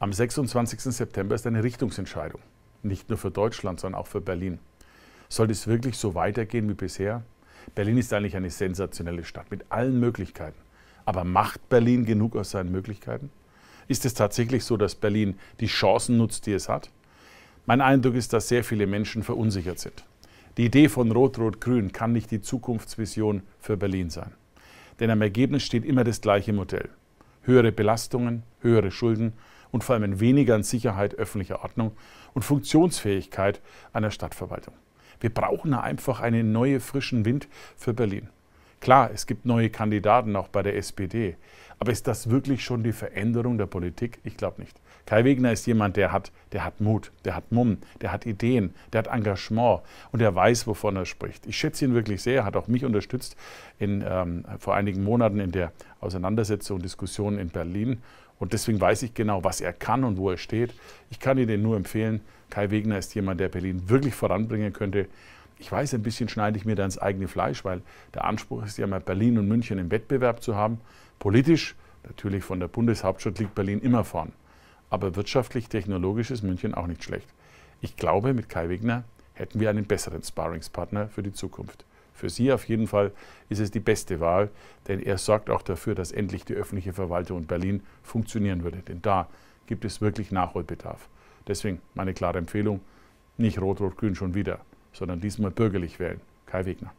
Am 26. September ist eine Richtungsentscheidung. Nicht nur für Deutschland, sondern auch für Berlin. Sollte es wirklich so weitergehen wie bisher? Berlin ist eigentlich eine sensationelle Stadt mit allen Möglichkeiten. Aber macht Berlin genug aus seinen Möglichkeiten? Ist es tatsächlich so, dass Berlin die Chancen nutzt, die es hat? Mein Eindruck ist, dass sehr viele Menschen verunsichert sind. Die Idee von Rot-Rot-Grün kann nicht die Zukunftsvision für Berlin sein. Denn am Ergebnis steht immer das gleiche Modell. Höhere Belastungen, höhere Schulden und vor allem in weniger an Sicherheit, öffentlicher Ordnung und Funktionsfähigkeit einer Stadtverwaltung. Wir brauchen einfach einen neuen frischen Wind für Berlin. Klar, es gibt neue Kandidaten auch bei der SPD. Aber ist das wirklich schon die Veränderung der Politik? Ich glaube nicht. Kai Wegner ist jemand, der hat, der hat Mut, der hat Mumm, der hat Ideen, der hat Engagement und der weiß, wovon er spricht. Ich schätze ihn wirklich sehr, hat auch mich unterstützt in, ähm, vor einigen Monaten in der Auseinandersetzung und Diskussion in Berlin. Und deswegen weiß ich genau, was er kann und wo er steht. Ich kann Ihnen nur empfehlen, Kai Wegner ist jemand, der Berlin wirklich voranbringen könnte ich weiß, ein bisschen schneide ich mir da ins eigene Fleisch, weil der Anspruch ist ja mal, Berlin und München im Wettbewerb zu haben. Politisch, natürlich von der Bundeshauptstadt liegt Berlin immer vorn. Aber wirtschaftlich, technologisch ist München auch nicht schlecht. Ich glaube, mit Kai Wegner hätten wir einen besseren Sparringspartner für die Zukunft. Für Sie auf jeden Fall ist es die beste Wahl, denn er sorgt auch dafür, dass endlich die öffentliche Verwaltung in Berlin funktionieren würde. Denn da gibt es wirklich Nachholbedarf. Deswegen meine klare Empfehlung, nicht rot-rot-grün schon wieder sondern diesmal bürgerlich wählen. Kai Wegner.